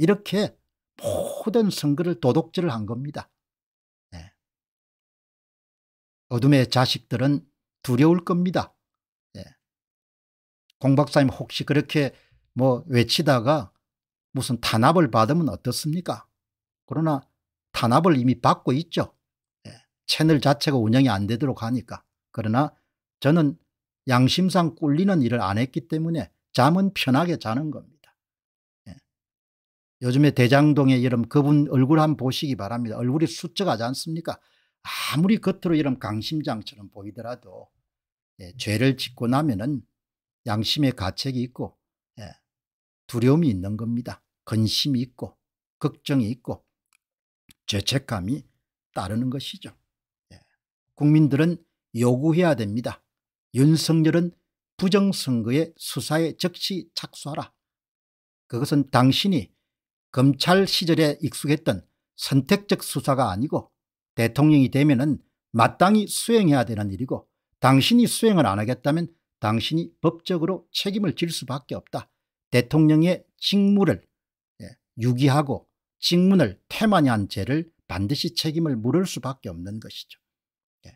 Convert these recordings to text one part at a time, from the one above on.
이렇게 모든 선거를 도둑질을 한 겁니다. 네. 어둠의 자식들은 두려울 겁니다. 네. 공 박사님 혹시 그렇게 뭐 외치다가 무슨 탄압을 받으면 어떻습니까? 그러나 탄압을 이미 받고 있죠. 네. 채널 자체가 운영이 안 되도록 하니까. 그러나 저는 양심상 꿀리는 일을 안 했기 때문에 잠은 편하게 자는 겁니다. 요즘에 대장동의 이름 그분 얼굴 한번 보시기 바랍니다. 얼굴이 수척하지 않습니까? 아무리 겉으로 이름 강심장처럼 보이더라도 예, 죄를 짓고 나면은 양심의 가책이 있고 예, 두려움이 있는 겁니다. 근심이 있고 걱정이 있고 죄책감이 따르는 것이죠. 예, 국민들은 요구해야 됩니다. 윤석열은 부정선거의 수사에 즉시 착수하라. 그것은 당신이 검찰 시절에 익숙했던 선택적 수사가 아니고 대통령이 되면 은 마땅히 수행해야 되는 일이고 당신이 수행을 안 하겠다면 당신이 법적으로 책임을 질 수밖에 없다. 대통령의 직무를 예, 유기하고 직무를 태만히 한 죄를 반드시 책임을 물을 수밖에 없는 것이죠. 예.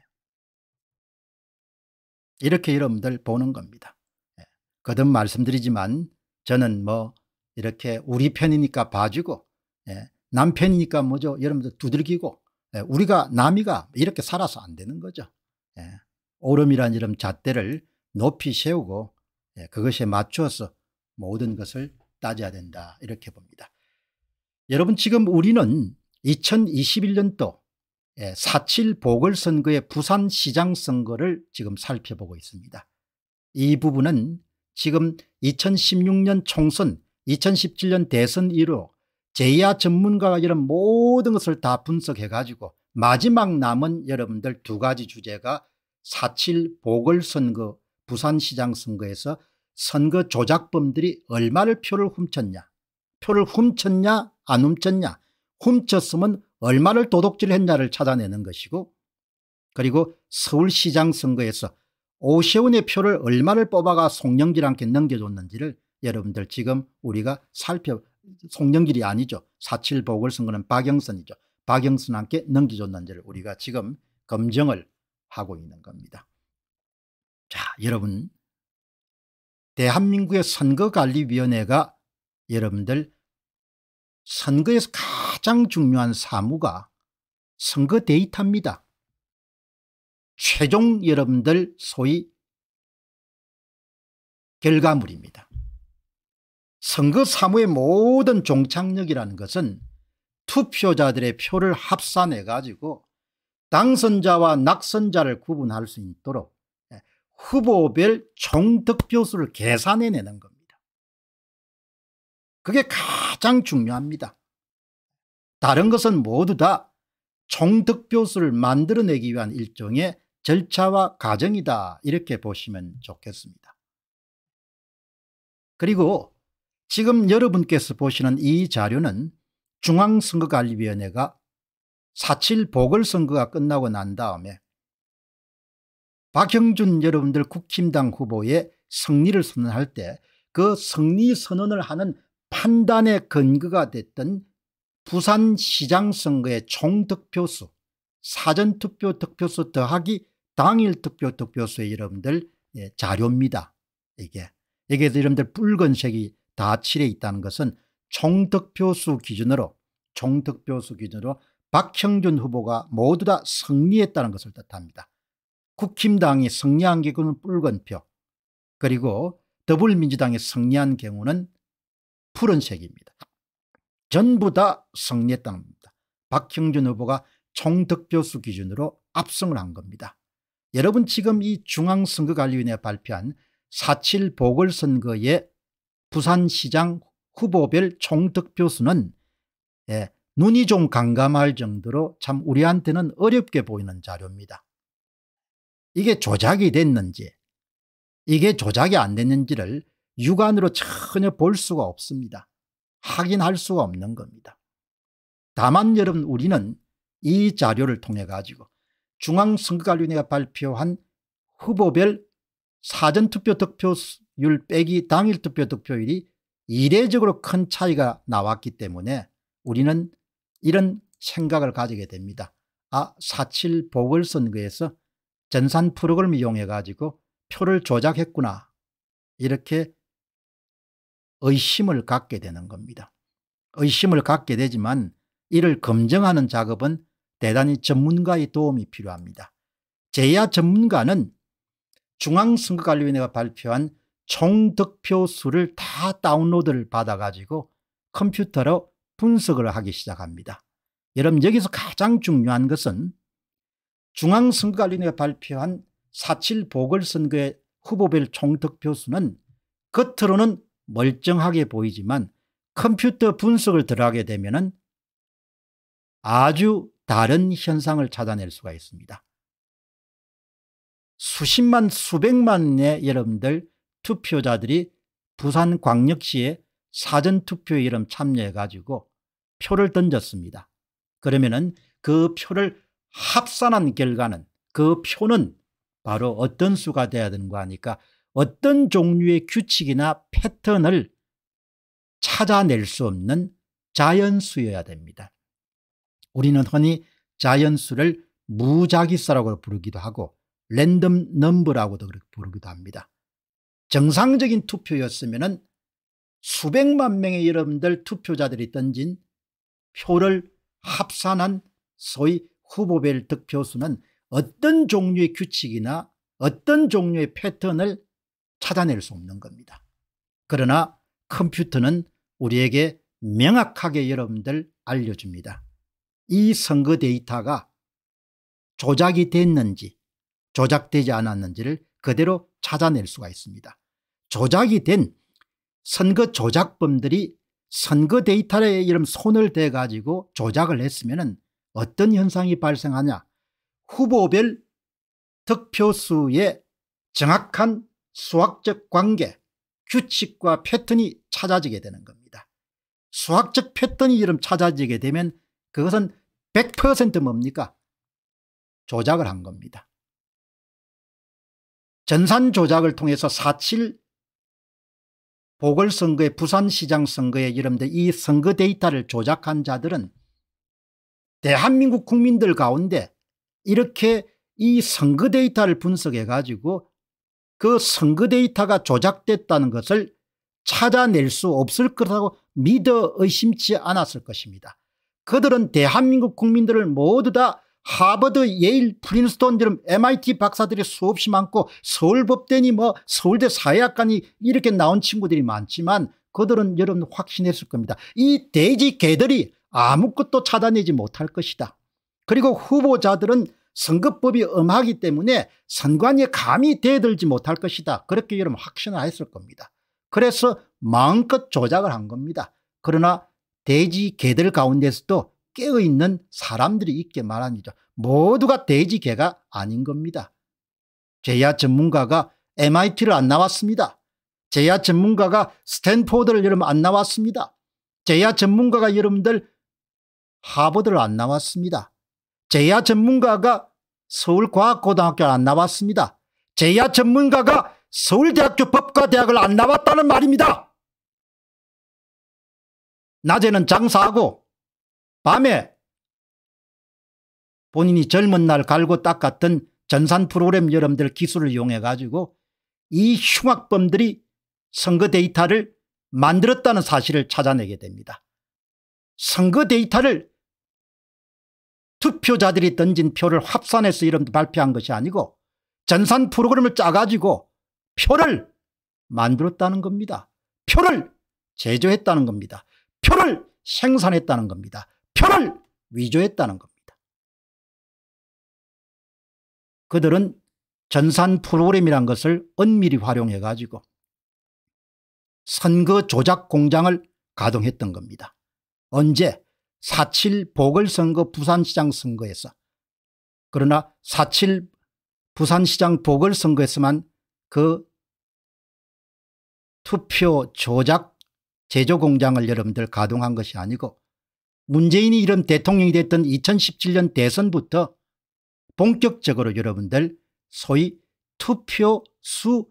이렇게 여러분들 보는 겁니다. 예. 거듭 말씀드리지만 저는 뭐 이렇게 우리 편이니까 봐주고 예, 남편이니까 뭐죠 여러분들 두들기고 예, 우리가 남이가 이렇게 살아서 안 되는 거죠. 예, 오름이란 이름 잣대를 높이 세우고 예, 그것에 맞추어서 모든 것을 따져야 된다 이렇게 봅니다. 여러분 지금 우리는 2021년도 4.7 예, 보궐선거의 부산시장 선거를 지금 살펴보고 있습니다. 이 부분은 지금 2016년 총선 2017년 대선 이후 제야 전문가가 이런 모든 것을 다 분석해 가지고 마지막 남은 여러분들 두 가지 주제가 4.7 보궐선거 부산시장 선거에서 선거 조작범들이 얼마를 표를 훔쳤냐 표를 훔쳤냐 안 훔쳤냐 훔쳤으면 얼마를 도둑질했냐를 찾아내는 것이고 그리고 서울시장 선거에서 오세훈의 표를 얼마를 뽑아가 송영길한테 넘겨줬는지를 여러분들 지금 우리가 살펴 송영길이 아니죠. 사칠복을 선거는 박영선이죠. 박영선한테 넘겨줬는지를 우리가 지금 검증을 하고 있는 겁니다. 자 여러분 대한민국의 선거관리위원회가 여러분들 선거에서 가장 중요한 사무가 선거 데이터입니다. 최종 여러분들 소위 결과물입니다. 선거 사무의 모든 종착역이라는 것은 투표자들의 표를 합산해 가지고 당선자와 낙선자를 구분할 수 있도록 예, 후보별 총득표수를 계산해내는 겁니다. 그게 가장 중요합니다. 다른 것은 모두 다 총득표수를 만들어내기 위한 일종의 절차와 과정이다 이렇게 보시면 좋겠습니다. 그리고 지금 여러분께서 보시는 이 자료는 중앙선거관리위원회가 4.7 보궐선거가 끝나고 난 다음에 박형준 여러분들 국힘당 후보의 승리를 선언할 때 그 승리 선언을 하는 판단의 근거가 됐던 부산시장 선거의 총득표수 사전투표 득표수 더하기 당일 투표 득표수의 여러분들 예, 자료입니다. 이게 이게 여러분들 붉은색이 다칠에 있다는 것은 총득표수 기준으로 총득표수 기준으로 박형준 후보가 모두 다 승리했다는 것을 뜻합니다. 국힘당이 승리한 경우는 붉은 표 그리고 더불민주당이 승리한 경우는 푸른색입니다. 전부 다 승리했다는 겁니다. 박형준 후보가 총득표수 기준으로 압승을 한 겁니다. 여러분 지금 이 중앙선거관리위원회 발표한 4.7 보궐선거의 부산시장 후보별 총득표수는 예, 눈이 좀 감감할 정도로 참 우리한테는 어렵게 보이는 자료입니다. 이게 조작이 됐는지 이게 조작이 안 됐는지를 육안으로 전혀 볼 수가 없습니다. 확인할 수가 없는 겁니다. 다만 여러분 우리는 이 자료를 통해 가지고 중앙선거관리위원회가 발표한 후보별 사전투표 득표 수율 빼기 당일 투표 득표율이 이례적으로 큰 차이가 나왔기 때문에 우리는 이런 생각을 가지게 됩니다. 아, 4.7 보궐선거에서 전산 프로그램 을 이용해 가지고 표를 조작했구나 이렇게 의심을 갖게 되는 겁니다. 의심을 갖게 되지만 이를 검증하는 작업은 대단히 전문가의 도움이 필요합니다. 제야 전문가는 중앙선거관리위원회가 발표한 총 득표 수를 다 다운로드를 받아가지고 컴퓨터로 분석을 하기 시작합니다. 여러분 여기서 가장 중요한 것은 중앙선거관리위원회가 발표한 4.7 보궐선거의 후보별 총득표수는 겉으로는 멀쩡하게 보이지만 컴퓨터 분석을 들어가게 되면 아주 다른 현상을 찾아낼 수가 있습니다. 수십만 수백만의 여러분들 투표자들이 부산광역시에 사전투표에 이름 참여해 가지고 표를 던졌습니다. 그러면은 그 표를 합산한 결과는 그 표는 바로 어떤 수가 돼야 되는거아니까 어떤 종류의 규칙이나 패턴을 찾아낼 수 없는 자연수여야 됩니다. 우리는 흔히 자연수를 무작위수라고 부르기도 하고 랜덤 넘버라고도 부르기도 합니다. 정상적인 투표였으면 수백만 명의 여러분들 투표자들이 던진 표를 합산한 소위 후보별 득표수는 어떤 종류의 규칙이나 어떤 종류의 패턴을 찾아낼 수 없는 겁니다. 그러나 컴퓨터는 우리에게 명확하게 여러분들 알려줍니다. 이 선거 데이터가 조작이 됐는지 조작되지 않았는지를 그대로 찾아낼 수가 있습니다. 조작이 된 선거 조작범들이 선거 데이터에 이름 손을 대가지고 조작을 했으면 어떤 현상이 발생하냐 후보별 득표수의 정확한 수학적 관계 규칙과 패턴이 찾아지게 되는 겁니다. 수학적 패턴이 이름 찾아지게 되면 그것은 100% 뭡니까? 조작을 한 겁니다. 전산 조작을 통해서 사칠 보궐선거에 부산시장 선거에 이름데이 선거 데이터를 조작한 자들은 대한민국 국민들 가운데 이렇게 이 선거 데이터를 분석해 가지고 그 선거 데이터가 조작됐다는 것을 찾아낼 수 없을 거라고 믿어 의심치 않았을 것입니다. 그들은 대한민국 국민들을 모두 다 하버드, 예일, 프린스톤처럼 MIT 박사들이 수없이 많고 서울법대니 뭐 서울대 사회학과니 이렇게 나온 친구들이 많지만 그들은 여러분 확신했을 겁니다. 이 돼지 개들이 아무것도 찾아내지 못할 것이다. 그리고 후보자들은 선거법이 엄하기 때문에 선관위에 감히 대들지 못할 것이다. 그렇게 여러분 확신하였을 겁니다. 그래서 마음껏 조작을 한 겁니다. 그러나 돼지 개들 가운데서도 깨어있는 사람들이 있게 말합니다. 모두가 돼지개가 아닌 겁니다. 제야 전문가가 MIT를 안 나왔습니다. 제야 전문가가 스탠포드를 여러분 안 나왔습니다. 제야 전문가가 여러분들 하버드를 안 나왔습니다. 제야 전문가가 서울과학고등학교를 안 나왔습니다. 제야 전문가가 서울대학교 법과대학을 안 나왔다는 말입니다. 낮에는 장사하고 밤에 본인이 젊은 날 갈고 닦았던 전산 프로그램 여러분들 기술을 이용해 가지고 이 흉악범들이 선거 데이터를 만들었다는 사실을 찾아내게 됩니다. 선거 데이터를 투표자들이 던진 표를 합산해서 이름 도 발표한 것이 아니고 전산 프로그램을 짜가지고 표를 만들었다는 겁니다. 표를 제조했다는 겁니다. 표를 생산했다는 겁니다. 표를 위조했다는 겁니다. 그들은 전산 프로그램이란 것을 은밀히 활용해 가지고 선거 조작 공장을 가동했던 겁니다. 언제? 4.7 보궐선거 부산시장 선거에서 그러나 4.7 부산시장 보궐선거에서만 그 투표 조작 제조 공장을 여러분들 가동한 것이 아니고 문재인이 이런 대통령이 됐던 2017년 대선부터 본격적으로 여러분들 소위 투표수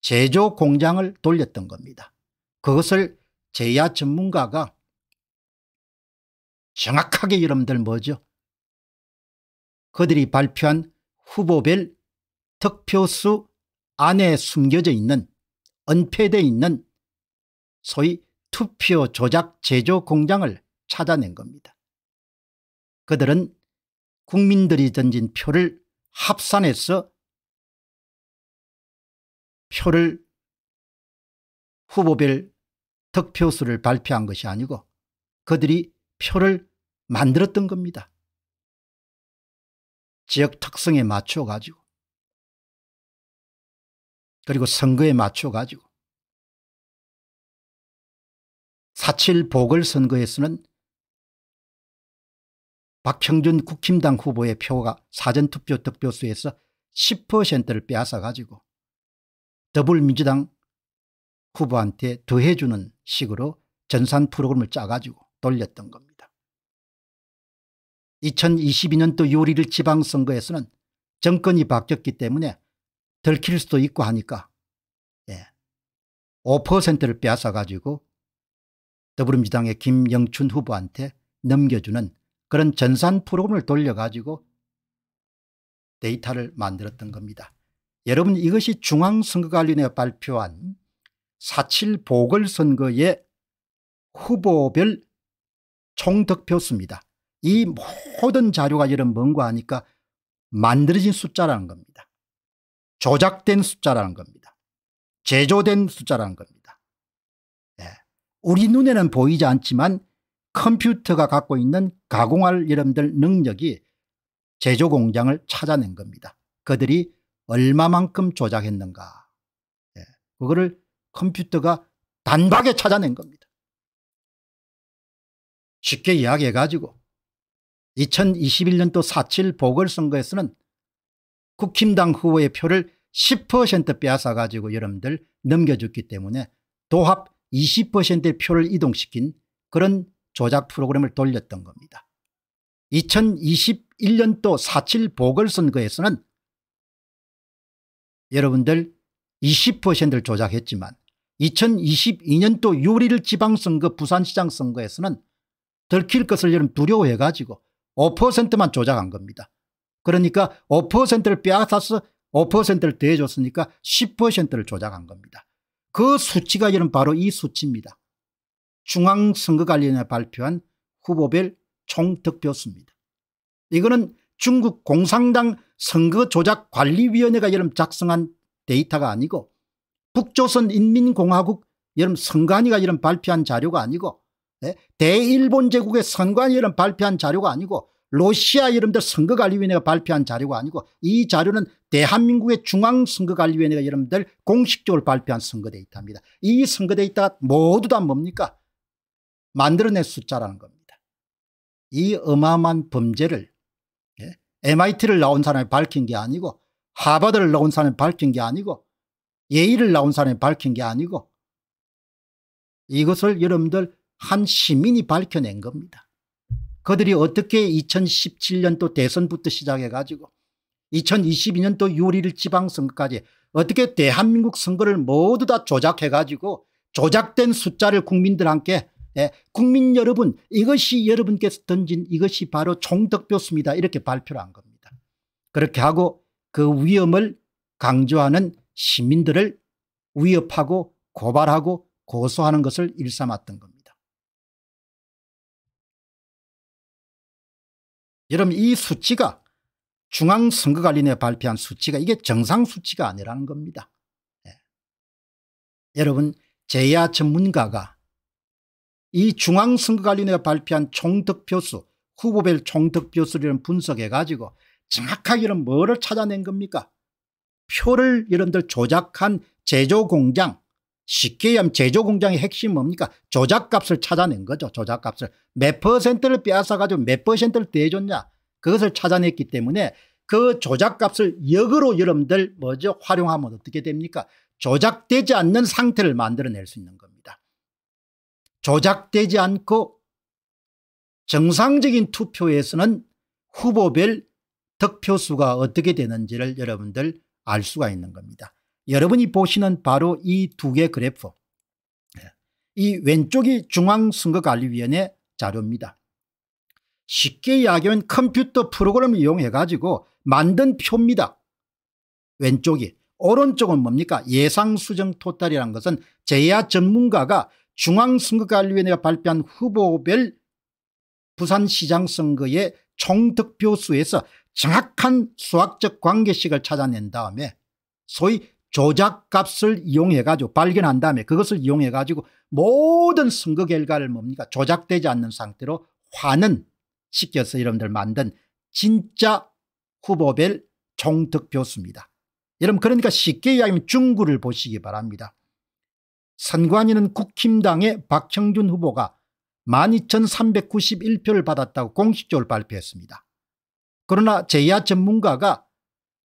제조 공장을 돌렸던 겁니다. 그것을 제야 전문가가 정확하게 여러분들 뭐죠? 그들이 발표한 후보별 득표수 안에 숨겨져 있는 은폐되어 있는 소위 투표 조작 제조 공장을 찾아낸 겁니다. 그들은 국민들이 던진 표를 합산해서 표를 후보별 득표수를 발표한 것이 아니고 그들이 표를 만들었던 겁니다. 지역 특성에 맞춰 가지고 그리고 선거에 맞춰 가지고 4.7 보궐선거에서는 박형준 국힘당 후보의 표가 사전투표 득표수에서 10%를 빼앗아 가지고 더불민주당 후보한테 더해주는 식으로 전산 프로그램을 짜가지고 돌렸던 겁니다. 2022년도 요리를 지방선거에서는 정권이 바뀌었기 때문에 들킬 수도 있고 하니까 예. 5%를 빼앗아 가지고 더불어민주당의 김영춘 후보한테 넘겨주는 그런 전산 프로그램을 돌려가지고 데이터를 만들었던 겁니다. 여러분 이것이 중앙선거관리위원회가 발표한 4.7 보궐선거의 후보별 총득표수입니다. 이 모든 자료가 이런 뭔가하니까 만들어진 숫자라는 겁니다. 조작된 숫자라는 겁니다. 제조된 숫자라는 겁니다. 예. 우리 눈에는 보이지 않지만 컴퓨터가 갖고 있는 가공할 이름들 능력이 제조 공장을 찾아낸 겁니다. 그들이 얼마만큼 조작했는가. 예. 그거를 컴퓨터가 단박에 찾아낸 겁니다. 쉽게 이야기해가지고 2021년 도4.7 보궐선거에서는 국힘당 후보의 표를 10% 빼앗아가지고 여러분들 넘겨줬기 때문에 도합 20%의 표를 이동시킨 그런 조작 프로그램을 돌렸던 겁니다. 2021년도 4.7 보궐선거에서는 여러분들 20%를 조작했지만 2022년도 6월 지방선거 부산시장 선거에서는 들킬 것을 여러분 두려워해가지고 5%만 조작한 겁니다. 그러니까 5%를 빼앗아서 5%를 대해줬으니까 10%를 조작한 겁니다. 그 수치가 여러분 바로 이 수치입니다. 중앙선거관리위원회 발표한 후보별 총득표수입니다. 이거는 중국 공산당 선거조작관리위원회가 여름 작성한 데이터가 아니고 북조선 인민공화국 여름 선관위가 여름 발표한 자료가 아니고 네? 대일본 제국의 선관위 이름 발표한 자료가 아니고 러시아 이름들 선거관리위원회가 발표한 자료가 아니고 이 자료는 대한민국의 중앙선거관리위원회가 여러분들 공식적으로 발표한 선거 데이터입니다. 이 선거 데이터 모두 다 뭡니까? 만들어낸 숫자라는 겁니다. 이 어마어마한 범죄를 예? MIT를 나온 사람이 밝힌 게 아니고 하버드를 나온 사람이 밝힌 게 아니고 예의를 나온 사람이 밝힌 게 아니고 이것을 여러분들 한 시민이 밝혀낸 겁니다. 그들이 어떻게 2017년도 대선부터 시작해가지고 2022년도 6월 지방선거까지 어떻게 대한민국 선거를 모두 다 조작해가지고 조작된 숫자를 국민들한테 예, 국민 여러분 이것이 여러분께서 던진 이것이 바로 총덕표수입니다. 이렇게 발표를 한 겁니다. 그렇게 하고 그 위험을 강조하는 시민들을 위협하고 고발하고 고소하는 것을 일삼았던 겁니다. 여러분 이 수치가 중앙선거관리위원회 발표한 수치가 이게 정상 수치가 아니라는 겁니다. 예. 여러분 제야 전문가가 이 중앙선거관리위원회가 발표한 총득표수 후보별 총득표수를 분석해 가지고 정확하게 는 뭐를 찾아낸 겁니까 표를 여러분들 조작한 제조공장 쉽게 얘기하면 제조공장의 핵심이 뭡니까 조작값을 찾아낸 거죠 조작값을 몇 퍼센트를 빼앗아가지고 몇 퍼센트를 대줬냐 그것을 찾아냈기 때문에 그 조작값을 역으로 여러분들 뭐죠 활용하면 어떻게 됩니까 조작되지 않는 상태를 만들어낼 수 있는 겁니다 조작되지 않고 정상적인 투표에서는 후보별 득표수가 어떻게 되는지를 여러분들 알 수가 있는 겁니다. 여러분이 보시는 바로 이 두 개 그래프 이 왼쪽이 중앙선거관리위원회 자료입니다. 쉽게 이야기하면 컴퓨터 프로그램을 이용해 가지고 만든 표입니다. 왼쪽이 오른쪽은 뭡니까 예상수정 토탈이라는 것은 제야 전문가가 중앙선거관리위원회가 발표한 후보별 부산시장 선거의 총득표수에서 정확한 수학적 관계식을 찾아낸 다음에 소위 조작값을 이용해 가지고 발견한 다음에 그것을 이용해 가지고 모든 선거 결과를 뭡니까 조작되지 않는 상태로 환은 시켜서 여러분들 만든 진짜 후보별 총득표수입니다. 여러분 그러니까 쉽게 이야기하면 중구를 보시기 바랍니다. 선관위는 국힘당의 박형준 후보가 12,391표를 받았다고 공식적으로 발표했습니다. 그러나 제야 전문가가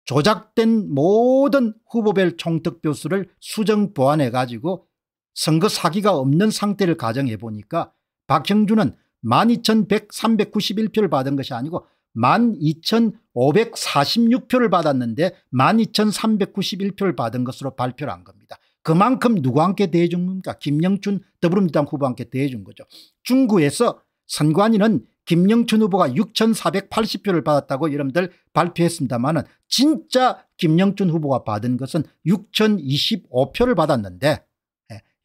조작된 모든 후보별 총득표수를 수정 보완해 가지고 선거 사기가 없는 상태를 가정해 보니까 박형준은 12,391표를 받은 것이 아니고 12,546표를 받았는데 12,391표를 받은 것으로 발표를 한 겁니다. 그만큼 누구와 함께 대해준 겁니까? 김영춘 더불어민주당 후보와 함께 대해준 거죠. 중구에서 선관위는 김영춘 후보가 6480표를 받았다고 여러분들 발표했습니다만 진짜 김영춘 후보가 받은 것은 6025표를 받았는데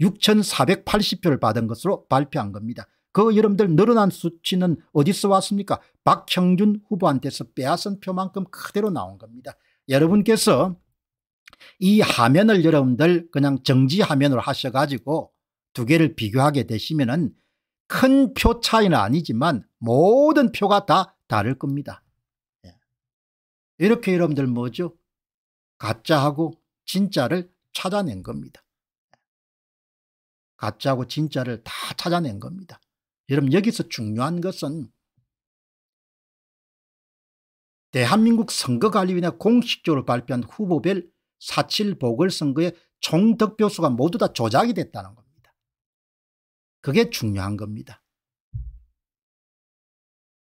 6480표를 예, 받은 것으로 발표한 겁니다. 그 여러분들 늘어난 수치는 어디서 왔습니까? 박형준 후보한테서 빼앗은 표만큼 그대로 나온 겁니다. 여러분께서 이 화면을 여러분들 그냥 정지 화면으로 하셔가지고 두 개를 비교하게 되시면은 큰 표 차이는 아니지만 모든 표가 다 다를 겁니다. 예. 이렇게 여러분들 뭐죠? 가짜하고 진짜를 찾아낸 겁니다. 가짜하고 진짜를 다 찾아낸 겁니다. 여러분 여기서 중요한 것은 대한민국 선거관리위원회 공식적으로 발표한 후보별 사칠 보궐선거의 총득표수가 모두 다 조작이 됐다는 겁니다. 그게 중요한 겁니다.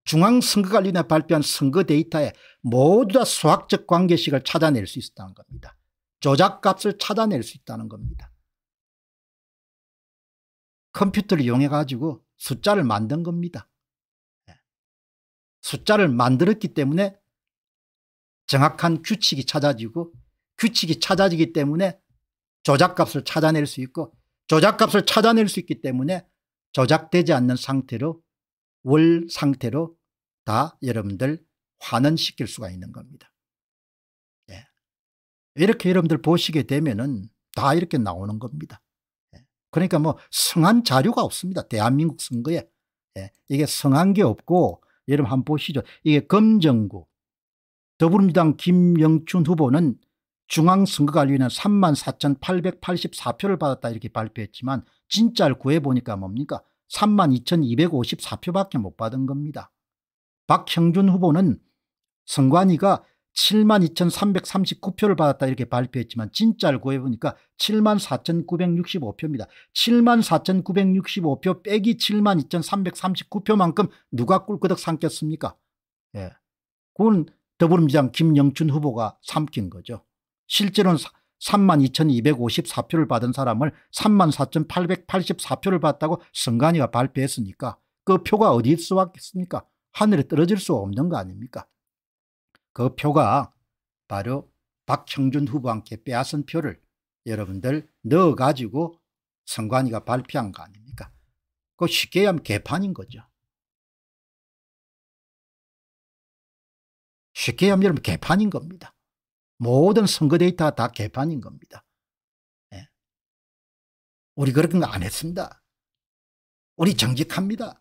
중앙선거관리나 발표한 선거 데이터에 모두 다 수학적 관계식을 찾아낼 수 있었다는 겁니다. 조작값을 찾아낼 수 있다는 겁니다. 컴퓨터를 이용해 가지고 숫자를 만든 겁니다. 예. 숫자를 만들었기 때문에 정확한 규칙이 찾아지고 규칙이 찾아지기 때문에 조작값을 찾아낼 수 있고 조작값을 찾아낼 수 있기 때문에 조작되지 않는 상태로 월 상태로 다 여러분들 환원시킬 수가 있는 겁니다. 예. 이렇게 여러분들 보시게 되면은 다 이렇게 나오는 겁니다. 예. 그러니까 뭐 성한 자료가 없습니다. 대한민국 선거에. 예. 이게 성한 게 없고 여러분 한번 보시죠. 이게 검정구 더불어민주당 김영춘 후보는 중앙선거관리위원회 34,884표를 받았다 이렇게 발표했지만 진짜를 구해보니까 뭡니까 32,254표밖에 못 받은 겁니다. 박형준 후보는 선관위가 72,339표를 받았다 이렇게 발표했지만 진짜를 구해보니까 74,965표입니다. 74,965표 빼기 72,339표만큼 누가 꿀꺽덕삼켰습니까 예. 그건 더불어민주당 김영춘 후보가 삼킨 거죠. 실제로는 32,254표를 받은 사람을 34,884표를 받다고 았 선관위가 발표했으니까 그 표가 어디에 쏘았겠습니까? 하늘에 떨어질 수 없는 거 아닙니까? 그 표가 바로 박형준 후보한테 빼앗은 표를 여러분들 넣어가지고 선관위가 발표한 거 아닙니까? 그 쉽게 얘기하면 개판인 거죠. 쉽게 얘기하면 개판인 겁니다. 모든 선거 데이터 다 개판인 겁니다. 예. 우리 그런 거 안 했습니다. 우리 정직합니다.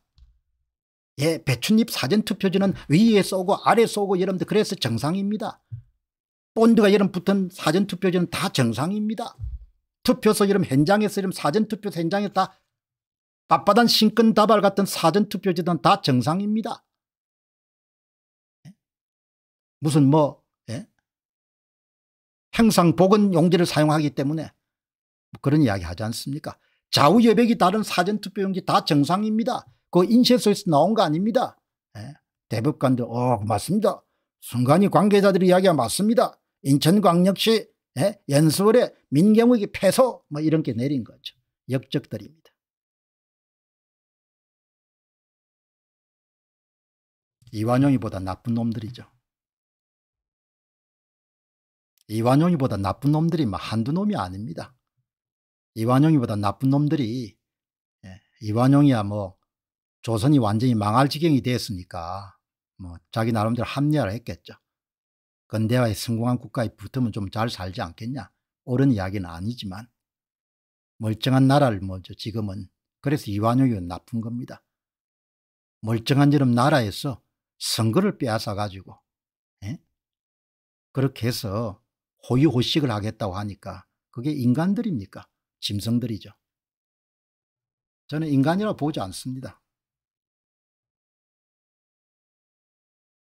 예, 배춧잎 사전투표지는 위에 쏘고 아래 쏘고 여러분들 그래서 정상입니다. 본드가 여러분 붙은 사전투표지는 다 정상입니다. 투표소 여러분 현장에서 여러분 사전투표 현장에 다빳빳단신근다발 같은 사전투표지는 다 정상입니다. 예? 무슨 뭐 항상 복은 용지를 사용하기 때문에 뭐 그런 이야기 하지 않습니까 좌우여백이 다른 사전투표용지 다 정상입니다. 그 인쇄소에서 나온 거 아닙니다. 예. 대법관도 어 맞습니다. 순간이 관계자들의 이야기가 맞습니다. 인천광역시 예? 연수월에 민경욱이 패소 뭐 이런 게 내린 거죠. 역적들입니다. 이완용이보다 나쁜 놈들이죠. 이완용이보다 나쁜 놈들이 막 한두 놈이 아닙니다. 이완용이보다 나쁜 놈들이 예, 이완용이야 뭐 조선이 완전히 망할 지경이 됐으니까 뭐 자기 나름대로 합리화를 했겠죠. 근대화의 성공한 국가에 붙으면 좀 잘 살지 않겠냐. 옳은 이야기는 아니지만 멀쩡한 나라를 뭐죠 지금은 그래서 이완용이 나쁜 겁니다. 멀쩡한 이름 나라에서 선거를 빼앗아 가지고 에? 예? 그렇게 해서 호의호식을 하겠다고 하니까 그게 인간들입니까? 짐승들이죠. 저는 인간이라 고 보지 않습니다.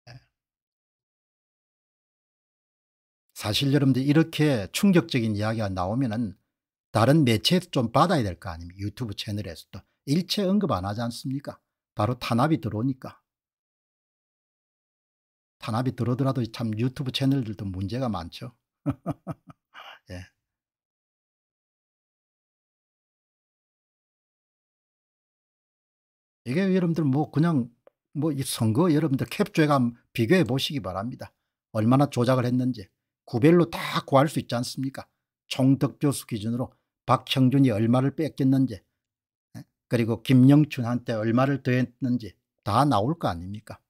예. 사실 여러분들 이렇게 충격적인 이야기가 나오면은 다른 매체에서 좀 받아야 될 거 아닙니까? 유튜브 채널에서도 일체 언급 안 하지 않습니까? 바로 탄압이 들어오니까. 탄압이 들어오더라도 참 유튜브 채널들도 문제가 많죠. 예. 이게 여러분들 뭐 그냥 뭐 이 선거 여러분들 캡처해가 비교해 보시기 바랍니다. 얼마나 조작을 했는지 구별로 다 구할 수 있지 않습니까? 총득표수 기준으로 박형준이 얼마를 뺏겼는지 예? 그리고 김영춘한테 얼마를 더했는지 다 나올 거 아닙니까?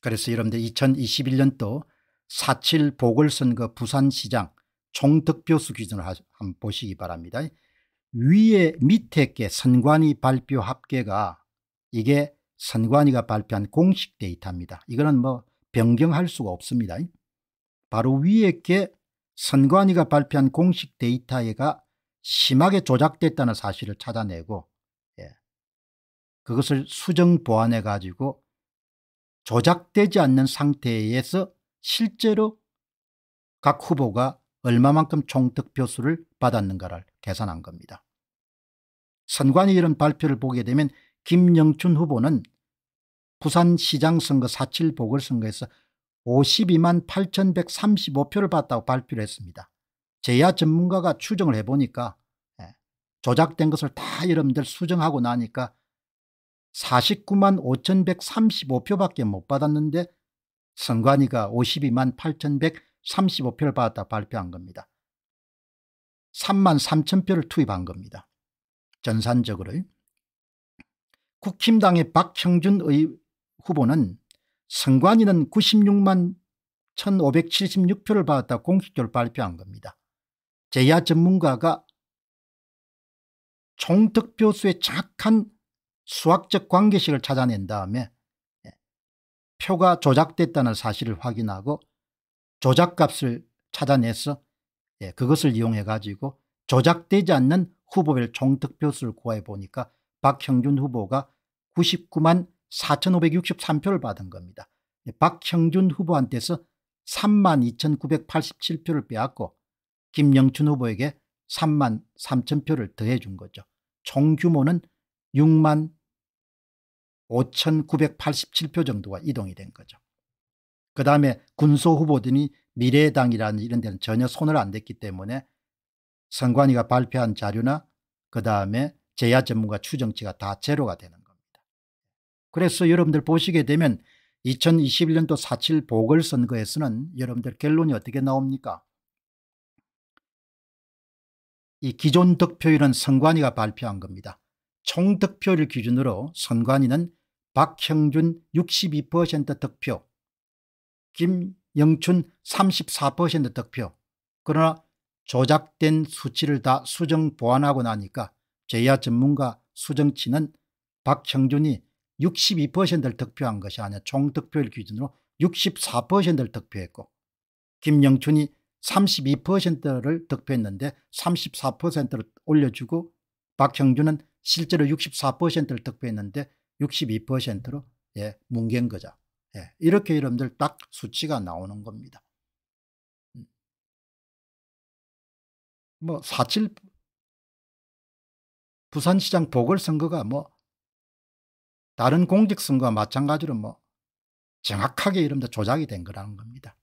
그래서 여러분들 2021년도 4.7 보궐선거 부산시장 총득표수 기준을 한번 보시기 바랍니다. 위에 밑에 게 선관위 발표 합계가 이게 선관위가 발표한 공식 데이터입니다. 이거는 뭐 변경할 수가 없습니다. 바로 위에 게 선관위가 발표한 공식 데이터가 심하게 조작됐다는 사실을 찾아내고 예, 그것을 수정 보완해 가지고 조작되지 않는 상태에서 실제로 각 후보가 얼마만큼 총득표수를 받았는가를 계산한 겁니다. 선관위 이런 발표를 보게 되면 김영춘 후보는 부산시장 선거 4.7 보궐선거에서 52만 8,135표를 받았다고 발표를 했습니다. 제야 전문가가 추정을 해보니까 예, 조작된 것을 다 여러분들 수정하고 나니까 49만 5,135표밖에 못 받았는데 선관위가 52만 8,135표를 받았다 발표한 겁니다. 3만 3천표를 투입한 겁니다. 전산적으로. 국힘당의 박형준 의 후보는 선관위는 96만 1576표를 받았다 공식적으로 발표한 겁니다. 제야 전문가가 총득표수의 착한 수학적 관계식을 찾아낸 다음에 예, 표가 조작됐다는 사실을 확인하고 조작값을 찾아내서 예, 그것을 이용해 가지고 조작되지 않는 후보별 총득표수를 구해 보니까 박형준 후보가 99만 4,563표를 받은 겁니다. 예, 박형준 후보한테서 3만 2,987표를 빼앗고 김영춘 후보에게 3만 3 0표를 더해 준 거죠. 총 규모는 6만 5,987표 정도가 이동이 된 거죠. 그 다음에 군소 후보들이 미래당이라는 이런 데는 전혀 손을 안 댔기 때문에 선관위가 발표한 자료나 그 다음에 제야 전문가 추정치가 다 제로가 되는 겁니다. 그래서 여러분들 보시게 되면 2021년도 4.7 보궐선거에서는 여러분들 결론이 어떻게 나옵니까? 이 기존 득표율은 선관위가 발표한 겁니다. 총 득표율 기준으로 선관위는 박형준 62% 득표, 김영춘 34% 득표. 그러나 조작된 수치를 다 수정 보완하고 나니까 제야 전문가 수정치는 박형준이 62%를 득표한 것이 아니라 총 득표율 기준으로 64%를 득표했고 김영춘이 32%를 득표했는데 34%를 올려주고 박형준은 실제로 64%를 득표했는데 62%로 예, 뭉갠 거죠. 예, 이렇게 여러분들 딱 수치가 나오는 겁니다. 음. 뭐, 47, 부산시장 보궐선거가 뭐, 다른 공직선거와 마찬가지로 뭐, 정확하게 이름도 조작이 된 거라는 겁니다.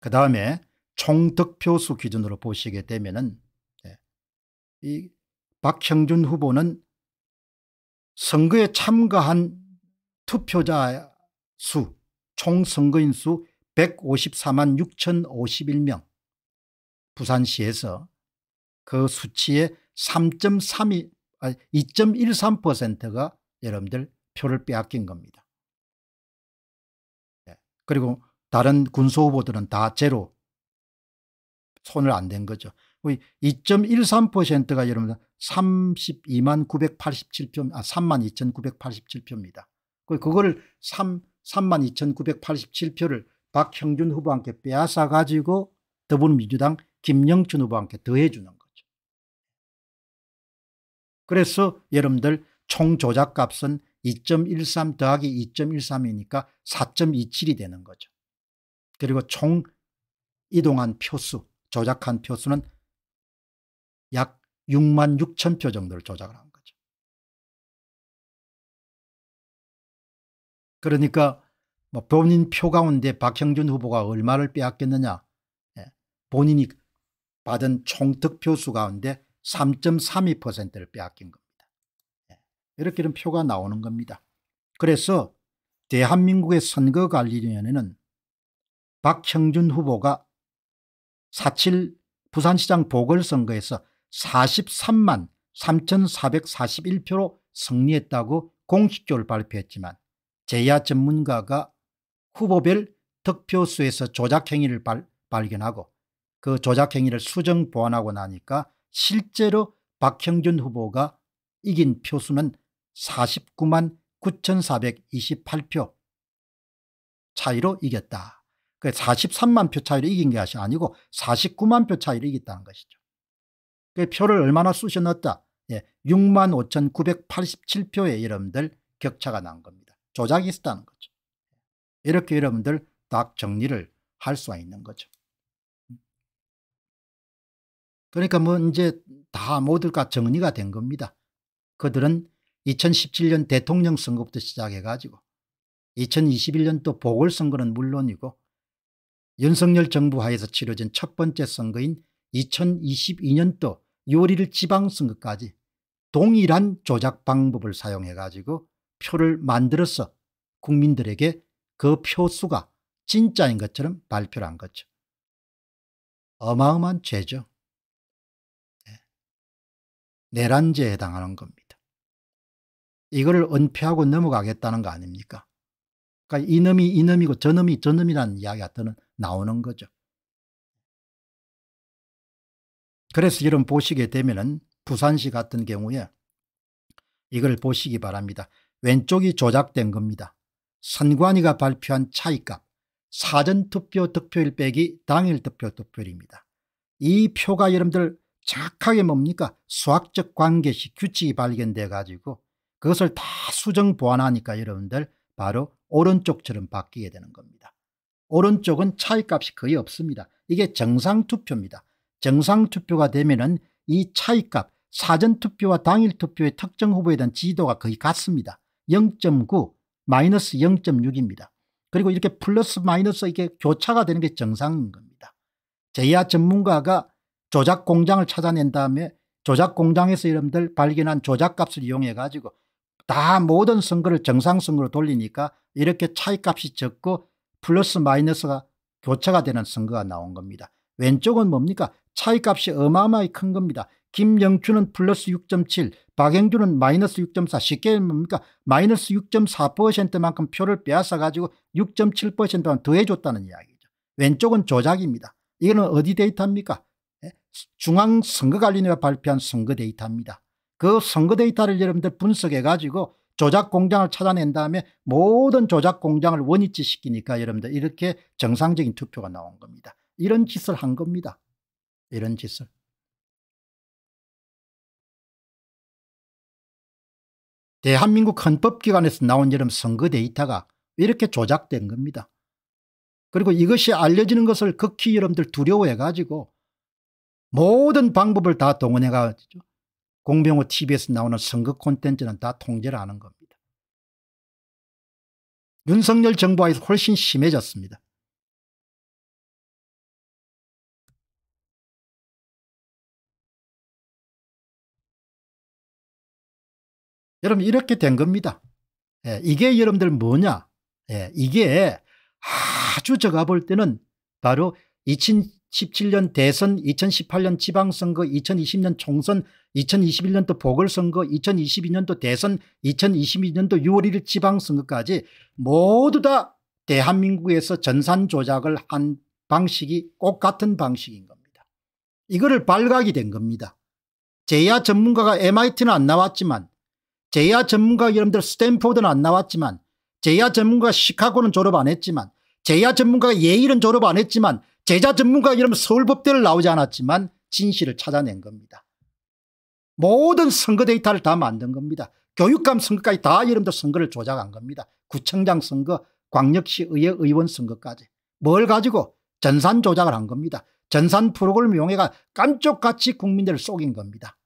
그 다음에 총득표수 기준으로 보시게 되면은, 예, 이 박형준 후보는 선거에 참가한 투표자 수, 총 선거인 수 154만 6,051명. 부산시에서 그 수치의 3.32, 2.13%가 여러분들 표를 빼앗긴 겁니다. 예, 그리고 다른 군소 후보들은 다 제로 손을 안 댄 거죠. 2.13%가 여러분들 32만 987표, 아, 3만 2,987표입니다. 그걸 3, 3만 2,987표를 박형준 후보한테 빼앗아 가지고 더불어민주당 김영춘 후보한테 더해주는 거죠. 그래서 여러분들 총 조작값은 2.13 더하기 2.13이니까 4.27이 되는 거죠. 그리고 총 이동한 표수, 조작한 표수는 약 6만 6천 표 정도를 조작을 한 거죠. 그러니까 뭐 본인 표 가운데 박형준 후보가 얼마를 빼앗겼느냐 예. 본인이 받은 총 득표수 가운데 3.32%를 빼앗긴 겁니다. 예. 이렇게 이 표가 나오는 겁니다. 그래서 대한민국의 선거관리위원회는 박형준 후보가 4.7 부산시장 보궐선거에서 43만 3,441표로 승리했다고 공식적으로 발표했지만 제야 전문가가 후보별 득표수에서 조작행위를 발, 발견하고 그 조작행위를 수정 보완하고 나니까 실제로 박형준 후보가 이긴 표수는 49만 9,428표 차이로 이겼다. 그 43만 표 차이로 이긴 것이 아니고 49만 표 차이로 이겼다는 것이죠. 그 표를 얼마나 쑤셔넣었다. 예, 65,987표에 여러분들 격차가 난 겁니다. 조작이 있었다는 거죠. 이렇게 여러분들 딱 정리를 할 수가 있는 거죠. 그러니까 뭐 이제 다 모두가 정리가 된 겁니다. 그들은 2017년 대통령 선거부터 시작해가지고 2021년도 보궐선거는 물론이고 윤석열 정부 하에서 치러진 첫 번째 선거인 2022년도 요리를 지방선거까지 동일한 조작 방법을 사용해 가지고 표를 만들어서 국민들에게 그 표수가 진짜인 것처럼 발표를 한 거죠. 어마어마한 죄죠. 네. 내란죄에 해당하는 겁니다. 이거를 은폐하고 넘어가겠다는 거 아닙니까? 그러니까 이놈이 이놈이고 저놈이 저놈이라는 이야기가 나오는 거죠. 그래서 여러분 보시게 되면은 부산시 같은 경우에 이걸 보시기 바랍니다. 왼쪽이 조작된 겁니다. 선관위가 발표한 차이값 사전투표 득표일 빼기 당일 득표 득표율입니다. 이 표가 여러분들 착하게 뭡니까 수학적 관계식 규칙이 발견돼 가지고 그것을 다 수정 보완하니까 여러분들 바로 오른쪽처럼 바뀌게 되는 겁니다. 오른쪽은 차이값이 거의 없습니다. 이게 정상투표입니다. 정상투표가 되면 이 차이값 사전투표와 당일투표의 특정 후보에 대한 지도가 거의 같습니다. 0.9 마이너스 0.6입니다. 그리고 이렇게 플러스 마이너스 이게 교차가 되는 게 정상인 겁니다. 제야 전문가가 조작 공장을 찾아낸 다음에 조작 공장에서 여러분들 발견한 조작값을 이용해 가지고 다 모든 선거를 정상선거로 돌리니까 이렇게 차이값이 적고 플러스 마이너스가 교차가 되는 선거가 나온 겁니다. 왼쪽은 뭡니까 차이값이 어마어마하게큰 겁니다. 김영춘은 플러스 6.7 박영준은 마이너스 6.4 쉽게 뭡니까 마이너스 6.4%만큼 표를 빼앗아가지고 6.7%만 더해줬다는 이야기죠. 왼쪽은 조작입니다. 이거는 어디 데이터입니까 예? 중앙선거관리위가 원회 발표한 선거 데이터입니다. 그 선거 데이터를 여러분들 분석해가지고 조작 공장을 찾아낸 다음에 모든 조작 공장을 원위치시키니까 여러분들 이렇게 정상적인 투표가 나온 겁니다. 이런 짓을 한 겁니다. 이런 짓을. 대한민국 헌법기관에서 나온 이런 선거 데이터가 이렇게 조작된 겁니다. 그리고 이것이 알려지는 것을 극히 여러분들 두려워해 가지고 모든 방법을 다 동원해 가지고 공병호 TV에서 나오는 선거 콘텐츠는 다 통제를 하는 겁니다. 윤석열 정부와 훨씬 심해졌습니다. 여러분 이렇게 된 겁니다. 예, 이게 여러분들 뭐냐? 예, 이게 아주 제가 볼 때는 바로 2017년 대선, 2018년 지방선거, 2020년 총선, 2021년도 보궐선거, 2022년도 대선, 2022년도 6월 1일 지방선거까지 모두 다 대한민국에서 전산 조작을 한 방식이 꼭 같은 방식인 겁니다. 이거를 발각이 된 겁니다. 제야 전문가가 MIT는 안 나왔지만 제야 전문가 여러분들 스탠포드는 안 나왔지만 제야 전문가 시카고는 졸업 안 했지만 제야 전문가 예일은 졸업 안 했지만 제자 전문가 이름 서울법대를 나오지 않았지만 진실을 찾아낸 겁니다. 모든 선거 데이터를 다 만든 겁니다. 교육감 선거까지 다 이름도 선거를 조작한 겁니다. 구청장 선거, 광역시 의회 의원 선거까지. 뭘 가지고 전산 조작을 한 겁니다. 전산 프로그램 용해가 깜쪽같이 국민들을 속인 겁니다.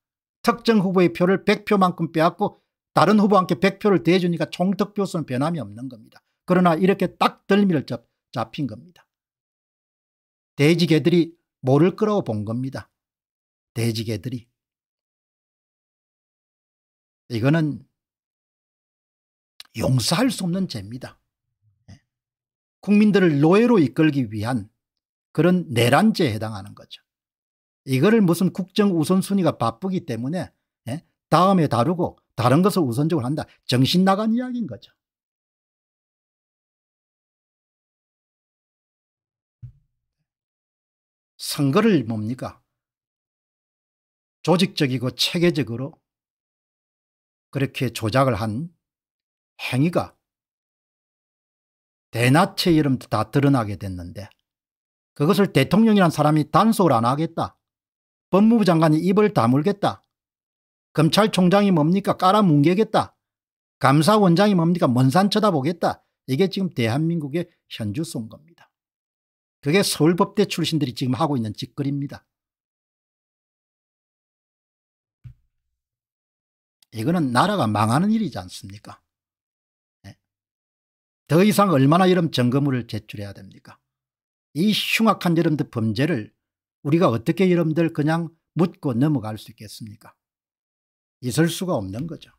특정 후보의 표를 100표만큼 빼앗고 다른 후보한테 100표를 대주니까 총득표 수는 변함이 없는 겁니다. 그러나 이렇게 딱 덜미를 잡, 잡힌 겁니다. 돼지개들이 모를 거라고 본 겁니다. 돼지개들이. 이거는 용서할 수 없는 죄입니다. 예. 국민들을 노예로 이끌기 위한 그런 내란죄에 해당하는 거죠. 이거를 무슨 국정 우선순위가 바쁘기 때문에 예, 다음에 다루고 다른 것을 우선적으로 한다. 정신 나간 이야기인 거죠. 선거를 뭡니까? 조직적이고 체계적으로 그렇게 조작을 한 행위가 대낮에 이름 다 드러나게 됐는데 그것을 대통령이란 사람이 단속을 안 하겠다. 법무부 장관이 입을 다물겠다. 검찰총장이 뭡니까 깔아뭉개겠다. 감사원장이 뭡니까 먼산 쳐다보겠다. 이게 지금 대한민국의 현주소인 겁니다. 그게 서울법대 출신들이 지금 하고 있는 짓거리입니다. 이거는 나라가 망하는 일이지 않습니까? 네. 더 이상 얼마나 이런 점검을 제출해야 됩니까? 이 흉악한 여러분들 범죄를 우리가 어떻게 여러분들 그냥 묻고 넘어갈 수 있겠습니까? 있을 수가 없는 거죠.